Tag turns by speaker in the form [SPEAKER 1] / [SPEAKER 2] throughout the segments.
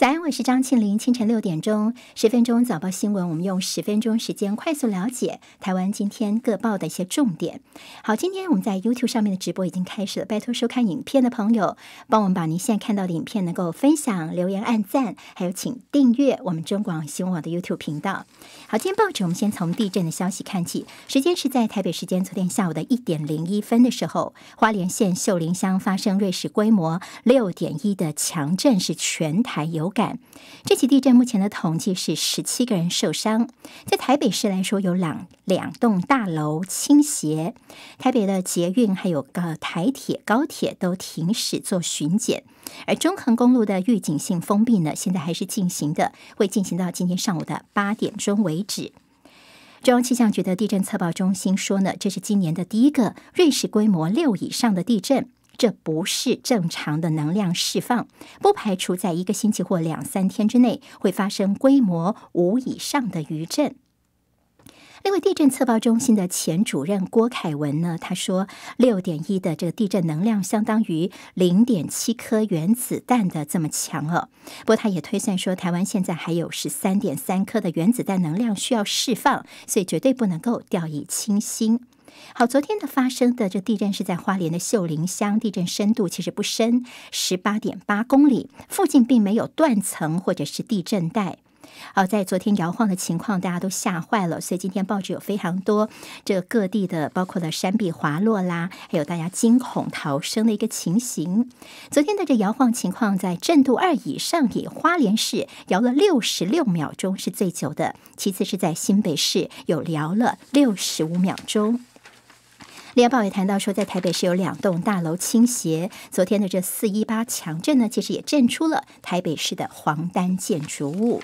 [SPEAKER 1] 早安，我是张庆林。清晨六点钟，十分钟早报新闻，我们用十分钟时间快速了解台湾今天各报的一些重点。好，今天我们在 YouTube 上面的直播已经开始了，拜托收看影片的朋友，帮我们把您现在看到的影片能够分享、留言、按赞，还有请订阅我们中广新闻网的 YouTube 频道。好，今天报纸我们先从地震的消息看起。时间是在台北时间昨天下午的一点零一分的时候，花莲县秀林乡发生瑞士规模六点一的强震，是全台有感。这起地震目前的统计是十七个人受伤，在台北市来说有两两栋大楼倾斜，台北的捷运还有个台铁高铁都停止做巡检，而中横公路的预警性封闭呢，现在还是进行的，会进行到今天上午的八点钟为。为止，中央气象局的地震测报中心说呢，这是今年的第一个瑞士规模六以上的地震，这不是正常的能量释放，不排除在一个星期或两三天之内会发生规模五以上的余震。另外，地震测报中心的前主任郭凯文呢，他说六点一的这个地震能量相当于零点七颗原子弹的这么强哦。不过他也推算说，台湾现在还有十三点三颗的原子弹能量需要释放，所以绝对不能够掉以轻心。好，昨天的发生的这地震是在花莲的秀林乡，地震深度其实不深，十八点八公里，附近并没有断层或者是地震带。好，在昨天摇晃的情况，大家都吓坏了，所以今天报纸有非常多这各地的，包括了山壁滑落啦，还有大家惊恐逃生的一个情形。昨天的这摇晃情况，在震度二以上，以花莲市摇了六十六秒钟是最久的，其次是在新北市有摇了六十五秒钟。联报也谈到说，在台北市有两栋大楼倾斜。昨天的这四一八强震呢，其实也震出了台北市的黄单建筑物。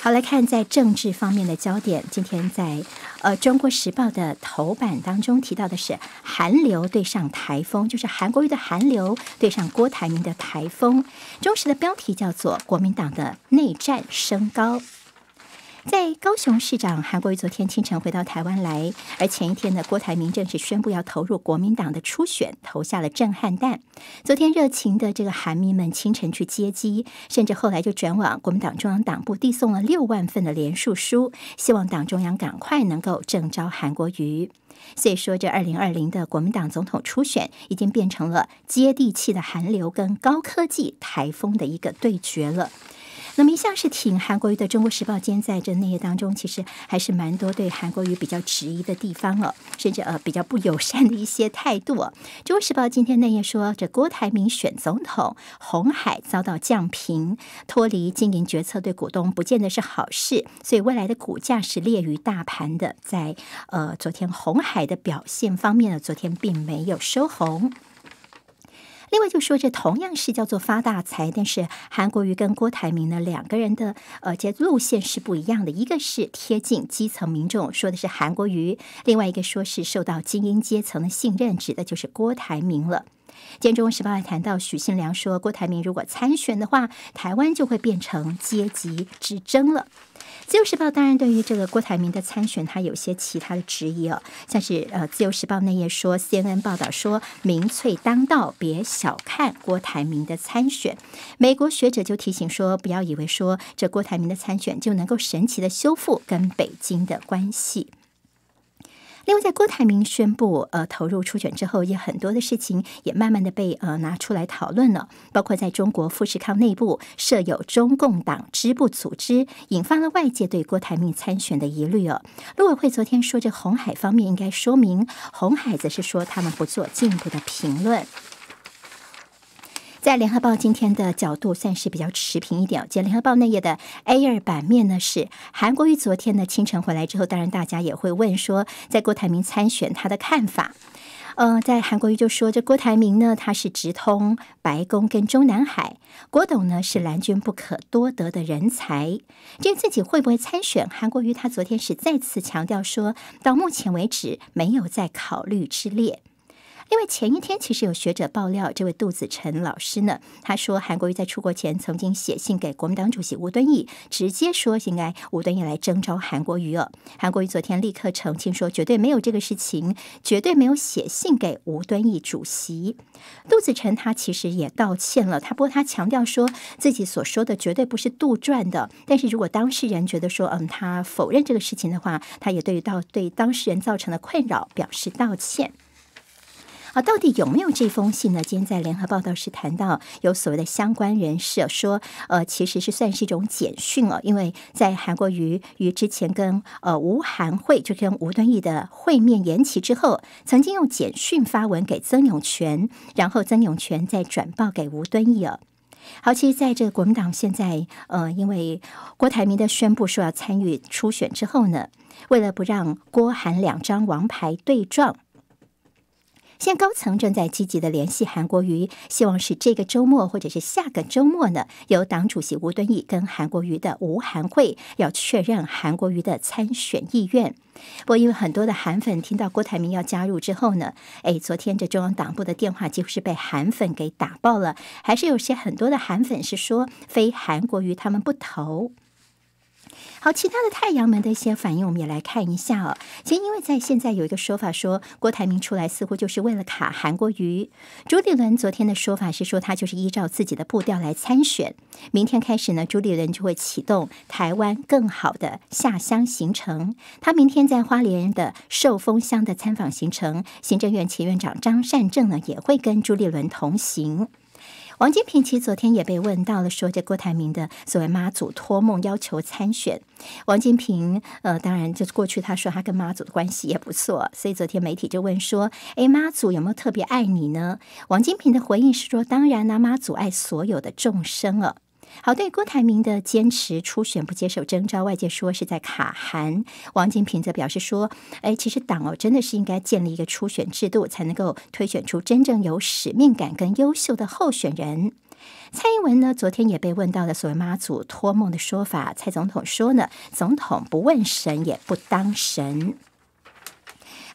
[SPEAKER 1] 好，来看在政治方面的焦点。今天在呃《中国时报》的头版当中提到的是，寒流对上台风，就是韩国瑜的寒流对上郭台铭的台风。中时的标题叫做“国民党的内战升高”。在高雄市长韩国瑜昨天清晨回到台湾来，而前一天呢，郭台铭正式宣布要投入国民党的初选，投下了震撼弹。昨天热情的这个韩民们清晨去接机，甚至后来就转往国民党中央党部递送了六万份的联署书，希望党中央赶快能够正招韩国瑜。所以说，这二零二零的国民党总统初选已经变成了接地气的韩流跟高科技台风的一个对决了。那么一向是挺韩国瑜的《中国时报》今天在这内页当中，其实还是蛮多对韩国瑜比较质疑的地方哦，甚至呃比较不友善的一些态度。《中国时报》今天内页说，这郭台铭选总统，红海遭到降频，脱离经营决策对股东不见得是好事，所以未来的股价是劣于大盘的。在呃昨天红海的表现方面呢，昨天并没有收红。另外就说，这同样是叫做发大财，但是韩国瑜跟郭台铭呢两个人的呃这路线是不一样的，一个是贴近基层民众，说的是韩国瑜；另外一个说是受到精英阶层的信任，指的就是郭台铭了。今天《中国时报》还谈到许信良说，郭台铭如果参选的话，台湾就会变成阶级之争了。自由时报当然对于这个郭台铭的参选，他有些其他的质疑哦，像是呃，自由时报那页说 CNN 报道说民粹当道，别小看郭台铭的参选。美国学者就提醒说，不要以为说这郭台铭的参选就能够神奇的修复跟北京的关系。因为在郭台铭宣布呃投入初选之后，也很多的事情也慢慢的被呃拿出来讨论了，包括在中国富士康内部设有中共党支部组织，引发了外界对郭台铭参选的疑虑哦。陆委会昨天说，这红海方面应该说明，红海则是说他们不做进一步的评论。在联合报今天的角度算是比较持平一点。接联合报那页的 A 二版面呢，是韩国瑜昨天呢清晨回来之后，当然大家也会问说，在郭台铭参选他的看法。嗯，在韩国瑜就说，这郭台铭呢，他是直通白宫跟中南海，郭董呢是蓝军不可多得的人才。至于自己会不会参选，韩国瑜他昨天是再次强调，说到目前为止没有在考虑之列。因为前一天其实有学者爆料，这位杜子成老师呢，他说韩国瑜在出国前曾经写信给国民党主席吴敦义，直接说应该吴敦义来征召韩国瑜尔。韩国瑜昨天立刻澄清说，绝对没有这个事情，绝对没有写信给吴敦义主席。杜子成他其实也道歉了，他不，过他强调说自己所说的绝对不是杜撰的。但是如果当事人觉得说，嗯，他否认这个事情的话，他也对于对当事人造成的困扰表示道歉。啊，到底有没有这封信呢？今天在联合报道时谈到，有所谓的相关人士说，呃，其实是算是一种简讯哦，因为在韩国瑜于之前跟呃吴韩惠就跟吴敦义的会面延期之后，曾经用简讯发文给曾永权，然后曾永权再转报给吴敦义。哦，好，其实在这个国民党现在，呃，因为郭台铭的宣布说要参与初选之后呢，为了不让郭韩两张王牌对撞。现高层正在积极的联系韩国瑜，希望是这个周末或者是下个周末呢，由党主席吴敦义跟韩国瑜的吴韩会要确认韩国瑜的参选意愿。不过，因为很多的韩粉听到郭台铭要加入之后呢，哎，昨天这中央党部的电话几乎是被韩粉给打爆了，还是有些很多的韩粉是说非韩国瑜他们不投。好，其他的太阳门的一些反应，我们也来看一下哦。其实，因为在现在有一个说法说，郭台铭出来似乎就是为了卡韩国瑜。朱立伦昨天的说法是说，他就是依照自己的步调来参选。明天开始呢，朱立伦就会启动台湾更好的下乡行程。他明天在花莲的寿丰乡的参访行程，行政院前院长张善政呢也会跟朱立伦同行。王金平其实昨天也被问到了，说这郭台铭的所谓妈祖托梦要求参选。王金平，呃，当然就是过去他说他跟妈祖的关系也不错，所以昨天媒体就问说：“哎，妈祖有没有特别爱你呢？”王金平的回应是说：“当然啦，妈祖爱所有的众生了。”好，对郭台铭的坚持初选不接受征召，外界说是在卡韩。王金平则表示说：“哎，其实党哦真的是应该建立一个初选制度，才能够推选出真正有使命感跟优秀的候选人。”蔡英文呢，昨天也被问到了所谓妈祖托梦的说法，蔡总统说呢：“总统不问神，也不当神。”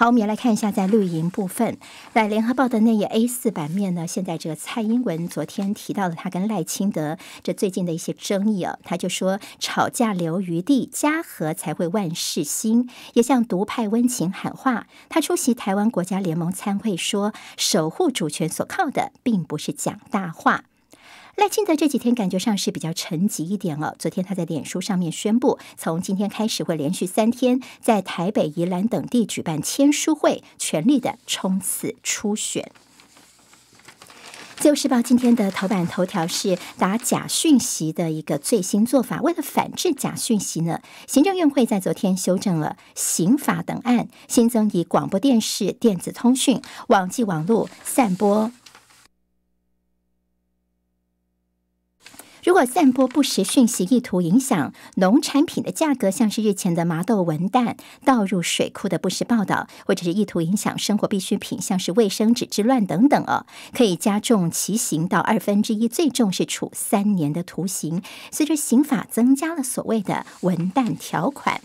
[SPEAKER 1] 好，我们也来看一下，在绿营部分，在联合报的那页 A 四版面呢。现在这个蔡英文昨天提到了他跟赖清德这最近的一些争议啊，他就说吵架留余地，家和才会万事兴。也向独派温情喊话，他出席台湾国家联盟参会说，守护主权所靠的并不是讲大话。赖清德这几天感觉上是比较沉寂一点了。昨天他在脸书上面宣布，从今天开始会连续三天在台北、宜兰等地举办签书会，全力的冲刺初选。自由时报今天的头版头条是打假讯息的一个最新做法。为了反制假讯息呢，行政院会在昨天修正了刑法等案，新增以广播电视、电子通讯、网际网络散播。如果散播不实讯息意图影响农产品的价格，像是日前的麻豆文旦倒入水库的不实报道，或者是意图影响生活必需品，像是卫生纸之乱等等哦，可以加重其刑到二分之一，最重是处三年的徒刑。随着刑法增加了所谓的文旦条款。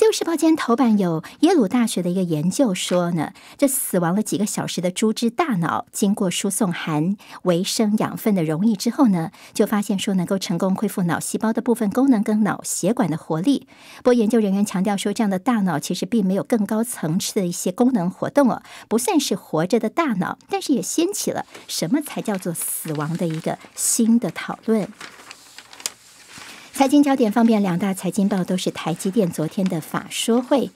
[SPEAKER 1] 旧世时报》间头版有耶鲁大学的一个研究说呢，这死亡了几个小时的猪之大脑经过输送含维生养分的溶液之后呢，就发现说能够成功恢复脑细胞的部分功能跟脑血管的活力。不过研究人员强调说，这样的大脑其实并没有更高层次的一些功能活动哦，不算是活着的大脑，但是也掀起了什么才叫做死亡的一个新的讨论。财经焦点方面，两大财经报都是台积电昨天的法说会，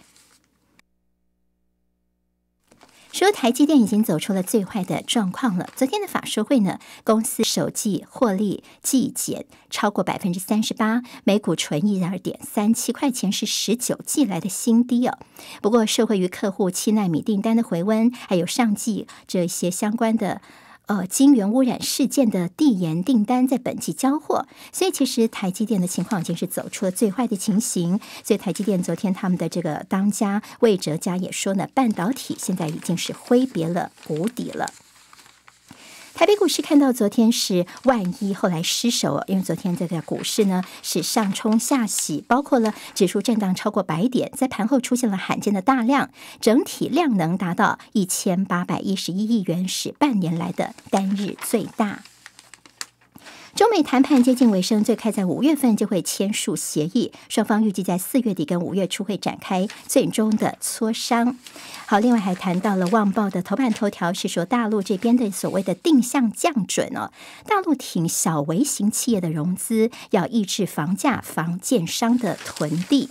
[SPEAKER 1] 说台积电已经走出了最坏的状况了。昨天的法说会呢，公司首季获利季减超过百分之三十八，每股纯益二点三七块钱，是十九季来的新低哦。不过，受惠于客户七纳米订单的回温，还有上季这些相关的。呃，晶圆污染事件的递延订单在本季交货，所以其实台积电的情况已经是走出了最坏的情形。所以台积电昨天他们的这个当家魏哲家也说呢，半导体现在已经是挥别了谷底了。台北股市看到昨天是万一后来失守，因为昨天这个股市呢是上冲下洗，包括了指数震荡超过百点，在盘后出现了罕见的大量，整体量能达到一千八百一十一亿元，是半年来的单日最大。中美谈判接近尾声，最快在五月份就会签署协议。双方预计在四月底跟五月初会展开最终的磋商。好，另外还谈到了《旺报》的头版头条，是说大陆这边的所谓的定向降准哦，大陆挺小微型企业的融资，要抑制房价、房建商的囤地。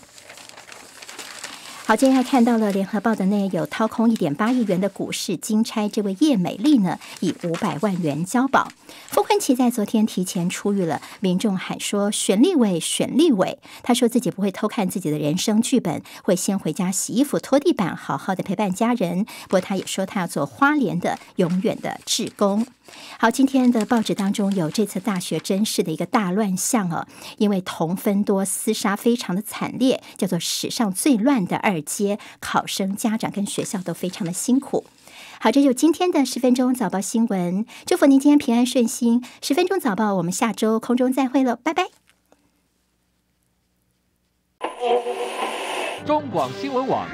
[SPEAKER 1] 好，今天还看到了《联合报》的那有掏空一点八亿元的股市金钗，这位叶美丽呢，以五百万元交保。傅昆萁在昨天提前出狱了，民众喊说选立委选立委。他说自己不会偷看自己的人生剧本，会先回家洗衣服、拖地板，好好的陪伴家人。不过他也说，他要做花莲的永远的志工。好，今天的报纸当中有这次大学真试的一个大乱象哦，因为同分多厮杀非常的惨烈，叫做史上最乱的二阶考生，家长跟学校都非常的辛苦。好，这就今天的十分钟早报新闻。祝福您今天平安顺心。十分钟早报，我们下周空中再会了，拜拜。中广新闻网。